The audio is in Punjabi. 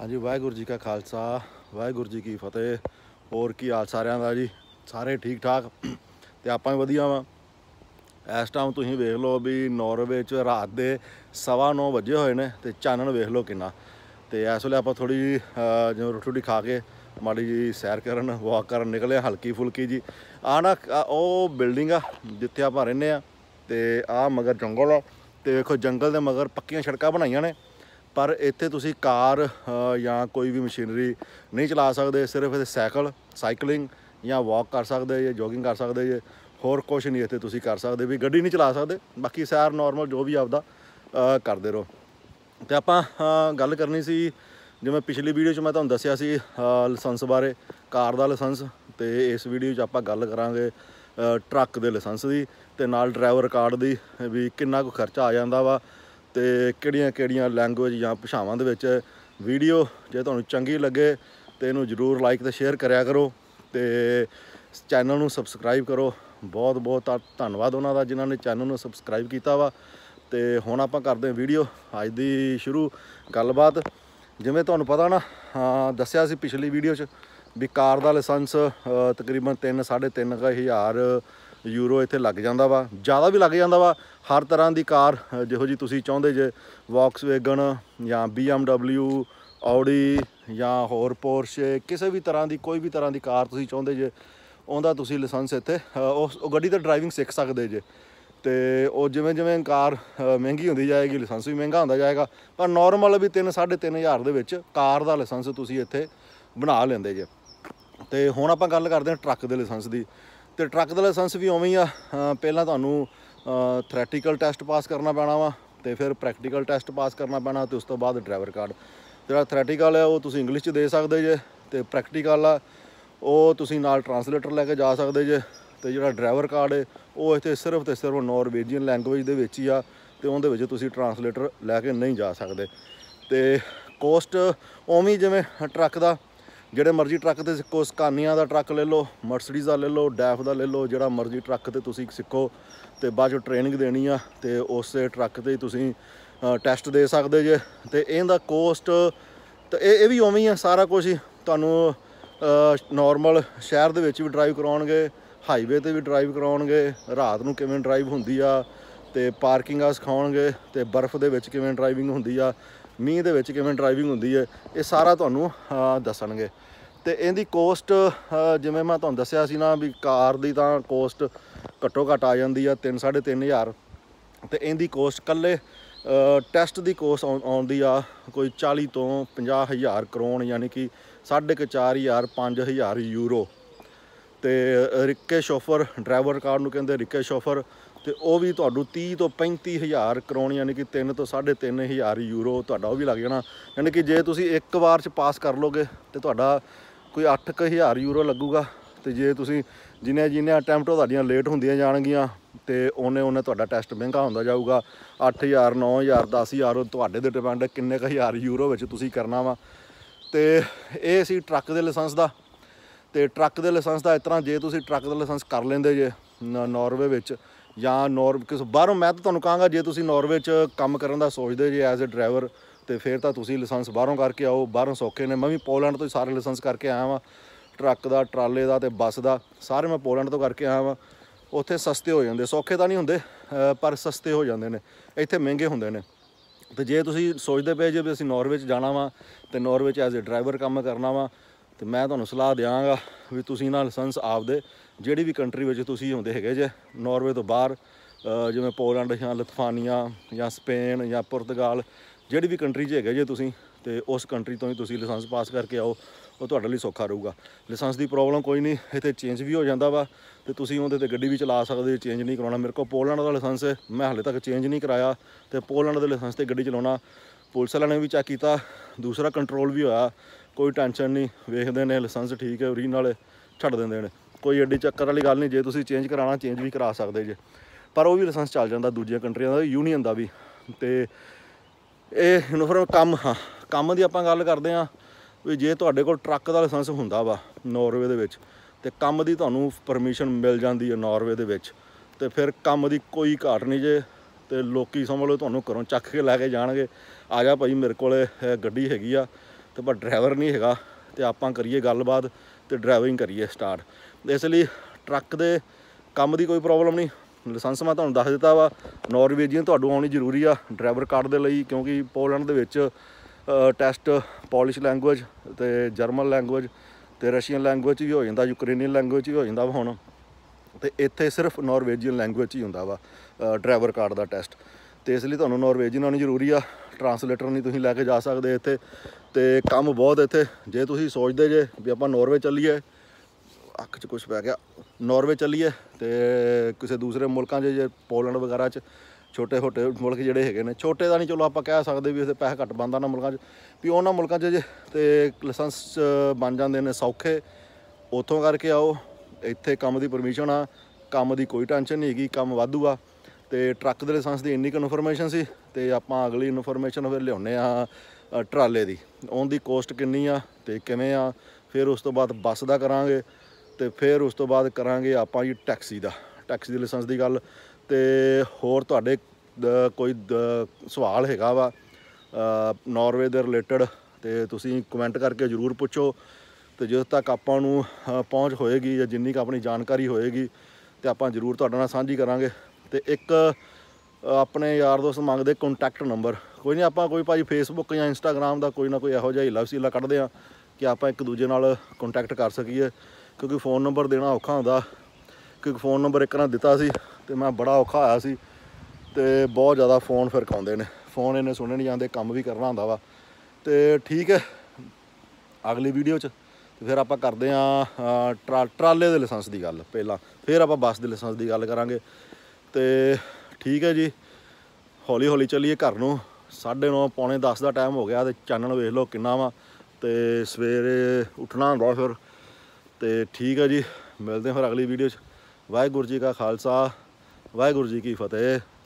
ਹਾਂਜੀ ਵਾਹਿਗੁਰੂ ਜੀ ਕਾ ਖਾਲਸਾ ਵਾਹਿਗੁਰੂ ਜੀ ਕੀ ਫਤਿਹ ਹੋਰ ਕੀ ਹਾਲ ਸਾਰਿਆਂ ਦਾ ਜੀ ਸਾਰੇ ਠੀਕ ਠਾਕ ਤੇ ਆਪਾਂ ਵੀ ਵਧੀਆ ਵਾਂ ਇਸ ਟਾਈਮ ਤੁਸੀਂ ਵੇਖ ਲਓ ਵੀ ਨਾਰਵੇ ਚ ਰਾਤ ਦੇ 9:30 ਵਜੇ ਹੋਏ ਨੇ ਤੇ ਚਾਨਣ ਵੇਖ ਲਓ ਕਿੰਨਾ ਤੇ ਇਸ ਵੇਲੇ ਆਪਾਂ ਥੋੜੀ ਜੀ ਜਿਵੇਂ ਰੋਟੀ ਖਾ ਕੇ ਮਾੜੀ ਜੀ ਸੈਰ ਕਰਨ ਵਾਕ ਕਰਨ ਨਿਕਲੇ ਹਲਕੀ ਫੁਲਕੀ ਜੀ ਆ ਨਾ ਉਹ ਬਿਲਡਿੰਗ ਆ ਜਿੱਥੇ ਆਪਾਂ ਰਹਿੰਦੇ ਆ ਤੇ ਆ ਮਗਰ ਜੰਗਲ ਆ ਤੇ ਵੇਖੋ ਜੰਗਲ ਦੇ ਮਗਰ ਪੱਕੀਆਂ ਸੜਕਾਂ ਬਣਾਈਆਂ ਨੇ ਪਰ ਇੱਥੇ ਤੁਸੀਂ ਕਾਰ ਜਾਂ ਕੋਈ ਵੀ ਮਸ਼ੀਨਰੀ ਨਹੀਂ ਚਲਾ ਸਕਦੇ ਸਿਰਫ ਇਹ ਸਾਈਕਲ ਸਾਈਕਲਿੰਗ ਜਾਂ ਵਾਕ ਕਰ ਸਕਦੇ ਜਾਂ ਜੋਗਿੰਗ ਕਰ ਸਕਦੇ ਜੇ ਹੋਰ ਕੁਝ ਨਹੀਂ ਇੱਥੇ ਤੁਸੀਂ ਕਰ ਸਕਦੇ ਵੀ ਗੱਡੀ ਨਹੀਂ ਚਲਾ ਸਕਦੇ ਬਾਕੀ ਸਾਰ ਨਾਰਮਲ ਜੋ ਵੀ ਆਪਦਾ ਕਰਦੇ ਰਹੋ ਤੇ ਆਪਾਂ ਗੱਲ ਕਰਨੀ ਸੀ ਜਿਵੇਂ ਪਿਛਲੀ ਵੀਡੀਓ 'ਚ ਮੈਂ ਤੁਹਾਨੂੰ ਦੱਸਿਆ ਸੀ ਲਾਇਸੈਂਸ ਬਾਰੇ ਕਾਰ ਦਾ ਲਾਇਸੈਂਸ ਤੇ ਇਸ ਵੀਡੀਓ 'ਚ ਆਪਾਂ ਗੱਲ ਕਰਾਂਗੇ ਟਰੱਕ ਦੇ ਲਾਇਸੈਂਸ ਦੀ ਤੇ ਨਾਲ ਡਰਾਈਵਰ ਕਾਰਡ ਦੀ ਵੀ ਕਿੰਨਾ ਕੁ ਖਰਚਾ ਆ ਜਾਂਦਾ ਵਾ ਤੇ ਕਿਹੜੀਆਂ ਕਿਹੜੀਆਂ ਲੈਂਗੁਏਜ ਜਾਂ ਭਾਸ਼ਾਵਾਂ ਦੇ ਵਿੱਚ ਵੀਡੀਓ ਜੇ ਤੁਹਾਨੂੰ ਚੰਗੀ ਲੱਗੇ ਤੇ ਇਹਨੂੰ ਜਰੂਰ ਲਾਈਕ ਤੇ ਸ਼ੇਅਰ ਕਰਿਆ ਕਰੋ ਤੇ ਚੈਨਲ ਨੂੰ ਸਬਸਕ੍ਰਾਈਬ ਕਰੋ ਬਹੁਤ ਬਹੁਤ ਧੰਨਵਾਦ ਉਹਨਾਂ ਦਾ ਜਿਨ੍ਹਾਂ ਨੇ ਚੈਨਲ ਨੂੰ ਸਬਸਕ੍ਰਾਈਬ ਕੀਤਾ ਵਾ ਤੇ ਹੁਣ ਆਪਾਂ ਕਰਦੇ ਹਾਂ ਵੀਡੀਓ ਅੱਜ ਦੀ ਸ਼ੁਰੂ ਗੱਲਬਾਤ ਜਿਵੇਂ ਤੁਹਾਨੂੰ ਪਤਾ ਨਾ ਦੱਸਿਆ ਸੀ ਪਿਛਲੀ ਵੀਡੀਓ 'ਚ ਵੀ ਕਾਰ ਦਾ ਲਾਇਸੈਂਸ ਤਕਰੀਬਨ 3 3.5 ਹਜ਼ਾਰ ਯੂਰੋ ਇੱਥੇ ਲੱਗ ਜਾਂਦਾ ਵਾ ਜ਼ਿਆਦਾ ਵੀ ਲੱਗ ਜਾਂਦਾ ਵਾ ਹਰ ਤਰ੍ਹਾਂ ਦੀ ਕਾਰ ਜਿਹੋ ਜੀ ਤੁਸੀਂ ਚਾਹੁੰਦੇ ਜੇ ਵੌਕਸਵੈਗਨ ਜਾਂ BMW ਆਡੀ ਜਾਂ ਹੋਰ ਪੋਰਸ਼ੇ ਕਿਸੇ ਵੀ ਤਰ੍ਹਾਂ ਦੀ ਕੋਈ ਵੀ ਤਰ੍ਹਾਂ ਦੀ ਕਾਰ ਤੁਸੀਂ ਚਾਹੁੰਦੇ ਜੇ ਉਹਦਾ ਤੁਸੀਂ ਲਾਇਸੈਂਸ ਇੱਥੇ ਉਹ ਗੱਡੀ ਦਾ ਡਰਾਈਵਿੰਗ ਸਿੱਖ ਸਕਦੇ ਜੇ ਤੇ ਉਹ ਜਿਵੇਂ ਜਿਵੇਂ ਕਾਰ ਮਹਿੰਗੀ ਹੁੰਦੀ ਜਾਏਗੀ ਲਾਇਸੈਂਸ ਵੀ ਮਹਿੰਗਾ ਹੁੰਦਾ ਜਾਏਗਾ ਪਰ ਨਾਰਮਲ ਵੀ 3 3.5000 ਦੇ ਵਿੱਚ ਕਾਰ ਦਾ ਲਾਇਸੈਂਸ ਤੁਸੀਂ ਇੱਥੇ ਬਣਾ ਲੈਂਦੇ ਜੇ ਤੇ ਹੁਣ ਆਪਾਂ ਗੱਲ ਕਰਦੇ ਹਾਂ ਟਰੱਕ ਦੇ ਲਾਇਸੈਂਸ ਦੀ ਤੇ ਟਰੱਕ ਦਾ ਲਾਇਸੈਂਸ ਵੀ ਉਵੇਂ ਹੀ ਆ ਪਹਿਲਾਂ ਤੁਹਾਨੂੰ ਥਰੈਟੀਕਲ ਟੈਸਟ ਪਾਸ ਕਰਨਾ ਪੈਣਾ ਵਾ ਤੇ ਫਿਰ ਪ੍ਰੈਕਟੀਕਲ ਟੈਸਟ ਪਾਸ ਕਰਨਾ ਪੈਣਾ ਤੇ ਉਸ ਤੋਂ ਬਾਅਦ ਡਰਾਈਵਰ ਕਾਰਡ ਜਿਹੜਾ ਥਰੈਟੀਕਲ ਹੈ ਉਹ ਤੁਸੀਂ ਇੰਗਲਿਸ਼ 'ਚ ਦੇ ਸਕਦੇ ਜੇ ਤੇ ਪ੍ਰੈਕਟੀਕਲ ਆ ਉਹ ਤੁਸੀਂ ਨਾਲ ਟਰਾਂਸਲੇਟਰ ਲੈ ਕੇ ਜਾ ਸਕਦੇ ਜੇ ਤੇ ਜਿਹੜਾ ਡਰਾਈਵਰ ਕਾਰਡ ਹੈ ਉਹ ਇੱਥੇ ਸਿਰਫ ਤੇ ਸਿਰਫ ਨਾਰਵੇਜੀਅਨ ਲੈਂਗੁਏਜ ਦੇ ਵਿੱਚ ਹੀ ਆ ਤੇ ਉਹਦੇ ਵਿੱਚ ਤੁਸੀਂ ਟਰਾਂਸਲੇਟਰ ਲੈ ਕੇ ਨਹੀਂ ਜਾ ਸਕਦੇ ਤੇ ਕੋਸਟ ਉਵੇਂ ਜਿਵੇਂ ਟਰੱਕ ਦਾ ਜਿਹੜੇ ਮਰਜ਼ੀ ਟਰੱਕ ਤੇ ਸਿੱਖੋ ਸਕਾਨੀਆਂ ਦਾ ਟਰੱਕ ਲੈ ਲਓ ਮਰਸਡੀਜ਼ ਦਾ ਲੈ ਲਓ ਡੈਫ ਦਾ ਲੈ ਲਓ ਜਿਹੜਾ ਮਰਜ਼ੀ ਟਰੱਕ ਤੇ ਤੁਸੀਂ ਸਿੱਖੋ ਤੇ ਬਾਅਦ ਚੋਂ ਟ੍ਰੇਨਿੰਗ ਦੇਣੀ ਆ ਤੇ ਉਸੇ ਟਰੱਕ ਤੇ ਤੁਸੀਂ ਟੈਸਟ ਦੇ ਸਕਦੇ ਜੇ ਤੇ ਇਹਦਾ ਕੋਸਟ ਤੇ ਇਹ ਇਹ ਵੀ ਉਵੇਂ ਹੀ ਆ ਸਾਰਾ ਕੁਝ ਤੁਹਾਨੂੰ ਨਾਰਮਲ ਸ਼ਹਿਰ ਦੇ ਵਿੱਚ ਵੀ ਡਰਾਈਵ ਕਰਾਉਣਗੇ ਹਾਈਵੇ ਤੇ ਵੀ ਡਰਾਈਵ ਕਰਾਉਣਗੇ ਰਾਤ ਨੂੰ ਕਿਵੇਂ ਡਰਾਈਵ ਹੁੰਦੀ ਆ ਤੇ ਪਾਰਕਿੰਗਾਂ ਸਿਖਾਉਣਗੇ ਤੇ ਬਰਫ਼ ਦੇ ਵਿੱਚ ਕਿਵੇਂ ਡਰਾਈਵਿੰਗ ਹੁੰਦੀ ਆ ਮੀਂਹ ਦੇ ਵਿੱਚ ਕਿਵੇਂ ਡਰਾਈਵਿੰਗ ਹੁੰਦੀ ਹੈ ਇਹ ਸਾਰਾ ਤੁਹਾਨੂੰ ਦੱਸਣਗੇ ਤੇ ਇਹਦੀ ਕੋਸਟ ਜਿਵੇਂ ਮੈਂ ਤੁਹਾਨੂੰ ਦੱਸਿਆ ਸੀ ਨਾ ਵੀ ਕਾਰ ਦੀ ਤਾਂ ਕੋਸਟ ਘੱਟੋ ਘੱਟ ਆ ਜਾਂਦੀ ਆ 3 ਹਜ਼ਾਰ ਤੇ ਇਹਦੀ ਕੋਸਟ ਕੱਲੇ ਟੈਸਟ ਦੀ ਕੋਸਟ ਆਉਂਦੀ ਆ ਕੋਈ 40 ਤੋਂ 50 ਹਜ਼ਾਰ ਕਰੋਨ ਯਾਨੀ ਕਿ 5 5000 ਯੂਰੋ ਤੇ ਰਿੱਕੇ ਸ਼ੋਫਰ ਡਰਾਈਵਰ ਕਾਰ ਨੂੰ ਕਹਿੰਦੇ ਰਿੱਕੇ ਸ਼ੋਫਰ ਤੇ ਉਹ ਵੀ ਤੁਹਾਨੂੰ 30 ਤੋਂ 35000 ਕਰਾਉਣ ਯਾਨੀ ਕਿ 3 ਤੋਂ 3.5000 ਯੂਰੋ ਤੁਹਾਡਾ ਉਹ ਵੀ ਲੱਗ ਜਾਣਾ ਯਾਨੀ ਕਿ ਜੇ ਤੁਸੀਂ ਇੱਕ ਵਾਰ ਚ ਪਾਸ ਕਰ ਲੋਗੇ ਤੇ ਤੁਹਾਡਾ ਕੋਈ 8000 ਯੂਰੋ ਲੱਗੂਗਾ ਤੇ ਜੇ ਤੁਸੀਂ ਜਿੰਨੇ ਜਿੰਨੇ ਅਟੈਂਪਟ ਤੁਹਾਡੀਆਂ ਲੇਟ ਹੁੰਦੀਆਂ ਜਾਣਗੀਆਂ ਤੇ ਉਹਨੇ ਉਹਨੇ ਤੁਹਾਡਾ ਟੈਸਟ ਮਹਿੰਗਾ ਹੁੰਦਾ ਜਾਊਗਾ 8000 9000 10000 ਤੁਹਾਡੇ ਤੇ ਡਿਪੈਂਡ ਕਿੰਨੇ ਕ ਹਜ਼ਾਰ ਯੂਰੋ ਵਿੱਚ ਤੁਸੀਂ ਕਰਨਾ ਵਾ ਤੇ ਇਹ ਸੀ ਟਰੱਕ ਦੇ ਲਾਇਸੈਂਸ ਦਾ ਤੇ ਟਰੱਕ ਦੇ ਲਾਇਸੈਂਸ ਦਾ ਇਸ ਤਰ੍ਹਾਂ ਜੇ ਤੁਸੀਂ ਟਰੱਕ ਦਾ ਲਾਇਸੈਂਸ ਕਰ ਲੈਂਦੇ ਜੇ ਨਾਰਵੇ ਵਿੱਚ ਜਾਂ ਨੌਰ ਕਿਸ ਬਾਹਰੋਂ ਮੈਂ ਤਾਂ ਤੁਹਾਨੂੰ ਕਹਾਂਗਾ ਜੇ ਤੁਸੀਂ ਨਾਰਵੇ 'ਚ ਕੰਮ ਕਰਨ ਦਾ ਸੋਚਦੇ ਜੇ ਐਜ਼ ਅ ਡਰਾਈਵਰ ਤੇ ਫਿਰ ਤਾਂ ਤੁਸੀਂ ਲਾਇਸੈਂਸ ਬਾਹਰੋਂ ਕਰਕੇ ਆਓ ਬਾਹਰੋਂ ਸੌਖੇ ਨੇ ਮੈਂ ਵੀ ਪੋਲੈਂਡ ਤੋਂ ਸਾਰੇ ਲਾਇਸੈਂਸ ਕਰਕੇ ਆਇਆ ਵਾਂ ਟਰੱਕ ਦਾ ਟਰਾਲੇ ਦਾ ਤੇ ਬੱਸ ਦਾ ਸਾਰੇ ਮੈਂ ਪੋਲੈਂਡ ਤੋਂ ਕਰਕੇ ਆਇਆ ਵਾਂ ਉੱਥੇ ਸਸਤੇ ਹੋ ਜਾਂਦੇ ਸੌਖੇ ਤਾਂ ਨਹੀਂ ਹੁੰਦੇ ਪਰ ਸਸਤੇ ਹੋ ਜਾਂਦੇ ਨੇ ਇੱਥੇ ਮਹਿੰਗੇ ਹੁੰਦੇ ਨੇ ਤੇ ਜੇ ਤੁਸੀਂ ਸੋਚਦੇ ਪਏ ਜੇ ਅਸੀਂ ਨਾਰਵੇ ਚ ਜਾਣਾ ਵਾ ਤੇ ਨਾਰਵੇ ਚ ਐਜ਼ ਅ ਡਰਾਈਵਰ ਕੰਮ ਕਰਨਾ ਵਾ ਤੇ ਮੈਂ ਤੁਹਾਨੂੰ ਸਲਾਹ ਦਿਆਂਗਾ ਵੀ ਤੁਸੀਂ ਨਾਲ ਲਾਇਸੈਂਸ ਆਪਦੇ ਜਿਹੜੀ ਵੀ ਕੰਟਰੀ ਵਿੱਚ ਤੁਸੀਂ ਹੁੰਦੇ ਹੈਗੇ ਜੇ ਨਾਰਵੇ ਤੋਂ ਬਾਹਰ ਜਿਵੇਂ ਪੋਲੈਂਡ ਜਾਂ ਲਿਥਵਾਨੀਆ ਜਾਂ ਸਪੇਨ ਜਾਂ ਪੁਰਤਗਾਲ ਜਿਹੜੀ ਵੀ ਕੰਟਰੀ 'ਚ ਹੈਗੇ ਜੇ ਤੁਸੀਂ ਤੇ ਉਸ ਕੰਟਰੀ ਤੋਂ ਹੀ ਤੁਸੀਂ ਲਾਇਸੈਂਸ ਪਾਸ ਕਰਕੇ ਆਓ ਉਹ ਤੁਹਾਡੇ ਲਈ ਸੌਖਾ ਰਹੂਗਾ ਲਾਇਸੈਂਸ ਦੀ ਪ੍ਰੋਬਲਮ ਕੋਈ ਨਹੀਂ ਇੱਥੇ ਚੇਂਜ ਵੀ ਹੋ ਜਾਂਦਾ ਵਾ ਤੇ ਤੁਸੀਂ ਉਹਦੇ ਤੇ ਗੱਡੀ ਵੀ ਚਲਾ ਸਕਦੇ ਚੇਂਜ ਨਹੀਂ ਕਰਾਉਣਾ ਮੇਰੇ ਕੋਲ ਪੋਲੈਂਡ ਦਾ ਲਾਇਸੈਂਸ ਹੈ ਮੈਂ ਹਲੇ ਤੱਕ ਚੇਂਜ ਨਹੀਂ ਕਰਾਇਆ ਤੇ ਪੋਲੈਂਡ ਦੇ ਲਾਇਸੈਂਸ ਤੇ ਗੱਡੀ ਚਲਾਉਣਾ ਪੁਲਿਸ ਵਾਲਿਆਂ ਨੇ ਵੀ ਚੈੱਕ ਕੀਤਾ ਦੂਸਰਾ ਕੰਟਰੋਲ ਵੀ ਹੋਇਆ ਕੋਈ ਟੈਨਸ਼ਨ ਨਹੀਂ ਵੇਖਦੇ ਨੇ ਲਾਇਸੈਂਸ ਠੀਕ ਹੈ ਓਰੀਜਨਲ ਛੱਡ ਦਿੰਦੇ ਨੇ ਕੋਈ ਐਡੀ ਚੱਕਰ ਵਾਲੀ ਗੱਲ ਨਹੀਂ ਜੇ ਤੁਸੀਂ ਚੇਂਜ ਕਰਾਣਾ ਚੇਂਜ ਵੀ ਕਰਾ ਸਕਦੇ ਜੇ ਪਰ ਉਹ ਵੀ ਲਾਇਸੈਂਸ ਚੱਲ ਜਾਂਦਾ ਦੂਜੀਆਂ ਕੰਟਰੀਆਂ ਦਾ ਯੂਨੀਅਨ ਦਾ ਵੀ ਤੇ ਇਹ ਯੂਨੀਫਾਰਮ ਕੰਮ ਹਾਂ ਕੰਮ ਦੀ ਆਪਾਂ ਗੱਲ ਕਰਦੇ ਆ ਵੀ ਜੇ ਤੁਹਾਡੇ ਕੋਲ ਟਰੱਕ ਦਾ ਲਾਇਸੈਂਸ ਹੁੰਦਾ ਵਾ ਨਾਰਵੇ ਦੇ ਵਿੱਚ ਤੇ ਕੰਮ ਦੀ ਤੁਹਾਨੂੰ ਪਰਮਿਸ਼ਨ ਮਿਲ ਜਾਂਦੀ ਹੈ ਨਾਰਵੇ ਦੇ ਵਿੱਚ ਤੇ ਫਿਰ ਕੰਮ ਦੀ ਕੋਈ ਘਾਟ ਨਹੀਂ ਜੇ ਤੇ ਲੋਕੀ ਸਮਝ ਲਓ ਤੁਹਾਨੂੰ ਘਰੋਂ ਚੱਕ ਕੇ ਲੈ ਕੇ ਜਾਣਗੇ ਆ ਜਾ ਭਾਈ ਮੇਰੇ ਕੋਲੇ ਗੱਡੀ ਹੈਗੀ ਆ ਤੇ ਪਰ ਡਰਾਈਵਰ ਨਹੀਂ ਹੈਗਾ ਤੇ ਆਪਾਂ ਕਰੀਏ ਗੱਲਬਾਤ ਤੇ ਡਰਾਈਵਿੰਗ ਕਰੀਏ ਸਟਾਰਟ ਇਸ ਲਈ ਟਰੱਕ ਦੇ ਕੰਮ ਦੀ ਕੋਈ ਪ੍ਰੋਬਲਮ ਨਹੀਂ ਲਾਇਸੈਂਸ ਮੈਂ ਤੁਹਾਨੂੰ ਦੱਸ ਦਿੱਤਾ ਵਾ ਨਾਰਵੇਜੀਅਨ ਤੁਹਾਨੂੰ ਆਉਣੀ ਜ਼ਰੂਰੀ ਆ ਡਰਾਈਵਰ ਕਾਰਡ ਦੇ ਲਈ ਕਿਉਂਕਿ ਪੋਲੈਂਡ ਦੇ ਵਿੱਚ ਟੈਸਟ ਪੋਲਿਸ਼ ਲੈਂਗੁਏਜ ਤੇ ਜਰਮਨ ਲੈਂਗੁਏਜ ਤੇ ਰਸ਼ੀਅਨ ਲੈਂਗੁਏਜ ਵੀ ਹੋ ਜਾਂਦਾ ਯੂਕਰੇਨੀਅਨ ਲੈਂਗੁਏਜ ਵੀ ਹੋ ਜਾਂਦਾ ਹੁਣ ਤੇ ਇੱਥੇ ਸਿਰਫ ਨਾਰਵੇਜੀਅਨ ਲੈਂਗੁਏਜ ਹੀ ਹੁੰਦਾ ਵਾ ਡਰਾਈਵਰ ਕਾਰਡ ਦਾ ਟੈਸਟ ਤੇ ਇਸ ਲਈ ਤੁਹਾਨੂੰ ਨਾਰਵੇਜੀਨਾਂ ਨੂੰ ਜ਼ਰੂਰੀ ਆ ਟਰਾਂਸਲੇਟਰ ਨਹੀਂ ਤੁਸੀਂ ਲੈ ਕੇ ਜਾ ਸਕਦੇ ਇੱਥੇ ਤੇ ਕੰਮ ਬਹੁਤ ਇੱਥੇ ਜੇ ਤੁਸੀਂ ਸੋਚਦੇ ਜੇ ਵੀ ਆਪਾਂ ਨਾਰਵੇ ਚੱਲੀਏ ਅੱਖ 'ਚ ਕੁਝ ਪੈ ਗਿਆ ਨਾਰਵੇ ਚੱਲੀਏ ਤੇ ਕਿਸੇ ਦੂਸਰੇ ਮੁਲਕਾਂ 'ਚ ਜੇ ਪੋਲੈਂਡ ਵਗੈਰਾ 'ਚ ਛੋਟੇ ਛੋਟੇ ਮੁਲਕ ਜਿਹੜੇ ਹੈਗੇ ਨੇ ਛੋਟੇ ਦਾ ਨਹੀਂ ਚਲੋ ਆਪਾਂ ਕਹਿ ਸਕਦੇ ਵੀ ਉਸੇ ਪੈਸਾ ਘੱਟ ਬੰਦਾ ਨਾ ਮੁਲਕਾਂ 'ਚ ਵੀ ਉਹਨਾਂ ਮੁਲਕਾਂ 'ਚ ਜੇ ਤੇ ਲਾਇਸੈਂਸ ਬਣ ਜਾਂਦੇ ਨੇ ਸੌਖੇ ਉਥੋਂ ਕਰਕੇ ਆਓ ਇੱਥੇ ਕੰਮ ਦੀ ਪਰਮਿਸ਼ਨ ਆ ਕੰਮ ਦੀ ਕੋਈ ਟੈਨਸ਼ਨ ਨਹੀਂ ਹੈਗੀ ਕੰਮ ਵਾਧੂ ਆ ਤੇ ਟਰੱਕ ਦੇ ਲਾਇਸੈਂਸ ਦੀ ਇੰਨੀ ਕਨਫਰਮੇਸ਼ਨ ਸੀ ਤੇ ਆਪਾਂ ਅਗਲੀ ਇਨਫੋਰਮੇਸ਼ਨ ਫਿਰ ਲਿਆਉਨੇ ਆ ਟਰਾਲੇ ਦੀ ਦੀ ਕੋਸਟ ਕਿੰਨੀ ਆ ਤੇ ਕਿਵੇਂ ਆ ਫਿਰ ਉਸ ਤੋਂ ਬਾਅਦ ਬੱਸ ਦਾ ਕਰਾਂਗੇ ਤੇ ਫਿਰ ਉਸ ਤੋਂ ਬਾਅਦ ਕਰਾਂਗੇ ਆਪਾਂ ਜੀ ਟੈਕਸੀ ਦਾ ਟੈਕਸੀ ਦੇ ਲਾਇਸੈਂਸ ਦੀ ਗੱਲ ਤੇ ਹੋਰ ਤੁਹਾਡੇ ਕੋਈ ਸਵਾਲ ਹੈਗਾ ਵਾ ਨਾਰਵੇ ਦੇ ਰਿਲੇਟਡ ਤੇ ਤੁਸੀਂ ਕਮੈਂਟ ਕਰਕੇ ਜਰੂਰ ਪੁੱਛੋ ਤੇ ਜਦੋਂ ਤੱਕ ਆਪਾਂ ਨੂੰ ਪਹੁੰਚ ਹੋਏਗੀ ਜਾਂ ਜਿੰਨੀ ਕ ਆਪਣੀ ਜਾਣਕਾਰੀ ਹੋਏਗੀ ਤੇ ਆਪਾਂ ਜਰੂਰ ਤੁਹਾਡੇ ਨਾਲ ਸਾਂਝੀ ਕਰਾਂਗੇ ਤੇ ਇੱਕ ਆਪਣੇ ਯਾਰ ਦੋਸਤ ਮੰਗਦੇ ਕੰਟੈਕਟ ਨੰਬਰ ਕੋਈ ਨਹੀਂ ਆਪਾਂ ਕੋਈ ਭਾਜੀ ਫੇਸਬੁੱਕ ਜਾਂ ਇੰਸਟਾਗ੍ਰam ਦਾ ਕੋਈ ਨਾ ਕੋਈ ਇਹੋ ਜਿਹਾ ਲਵਸੀ ਲਾ ਕੱਢਦੇ ਆ ਕਿ ਆਪਾਂ ਇੱਕ ਦੂਜੇ ਨਾਲ ਕੰਟੈਕਟ ਕਰ ਸਕੀਏ ਕਿਉਂਕਿ ਫੋਨ ਨੰਬਰ ਦੇਣਾ ਔਖਾ ਹੁੰਦਾ ਕਿਉਂਕਿ ਫੋਨ ਨੰਬਰ ਇੱਕ ਨਾ ਦਿੱਤਾ ਸੀ ਤੇ ਮੈਂ ਬੜਾ ਔਖਾ ਆਇਆ ਸੀ ਤੇ ਬਹੁਤ ਜ਼ਿਆਦਾ ਫੋਨ ਫਿਰ ਕਾਉਂਦੇ ਨੇ ਫੋਨ ਇਹਨੇ ਸੁਣਨ ਨਹੀਂ ਜਾਂਦੇ ਕੰਮ ਵੀ ਕਰਨਾ ਹੁੰਦਾ ਵਾ ਤੇ ਠੀਕ ਹੈ ਅਗਲੀ ਵੀਡੀਓ 'ਚ ਤੇ ਫਿਰ ਆਪਾਂ ਕਰਦੇ ਆ ਟਰਾਲੇ ਦੇ ਲਾਇਸੈਂਸ ਦੀ ਗੱਲ ਪਹਿਲਾਂ ਫਿਰ ਆਪਾਂ ਬੱਸ ਦੇ ਲਾਇਸੈਂਸ ਦੀ ਗੱਲ ਕਰਾਂਗੇ ਤੇ ਠੀਕ ਹੈ ਜੀ ਹੌਲੀ ਹੌਲੀ ਚੱਲੀਏ ਘਰ ਨੂੰ 9:30 ਪੌਣੇ 10 ਦਾ ਟਾਈਮ ਹੋ ਗਿਆ ਤੇ ਚਾਨਣ ਵੇਖ ਲਓ ਕਿੰਨਾ ਵਾ ਤੇ ਸਵੇਰੇ ਉੱਠਣਾ ਹੁੰਦਾ ਫਿਰ ਤੇ ਠੀਕ ਹੈ ਜੀ ਮਿਲਦੇ ਹਾਂ ਫਿਰ ਅਗਲੀ ਵੀਡੀਓ 'ਚ ਵਾਹਿਗੁਰੂ ਜੀ ਕਾ ਖਾਲਸਾ ਵਾਹਿਗੁਰੂ ਜੀ ਕੀ ਫਤਿਹ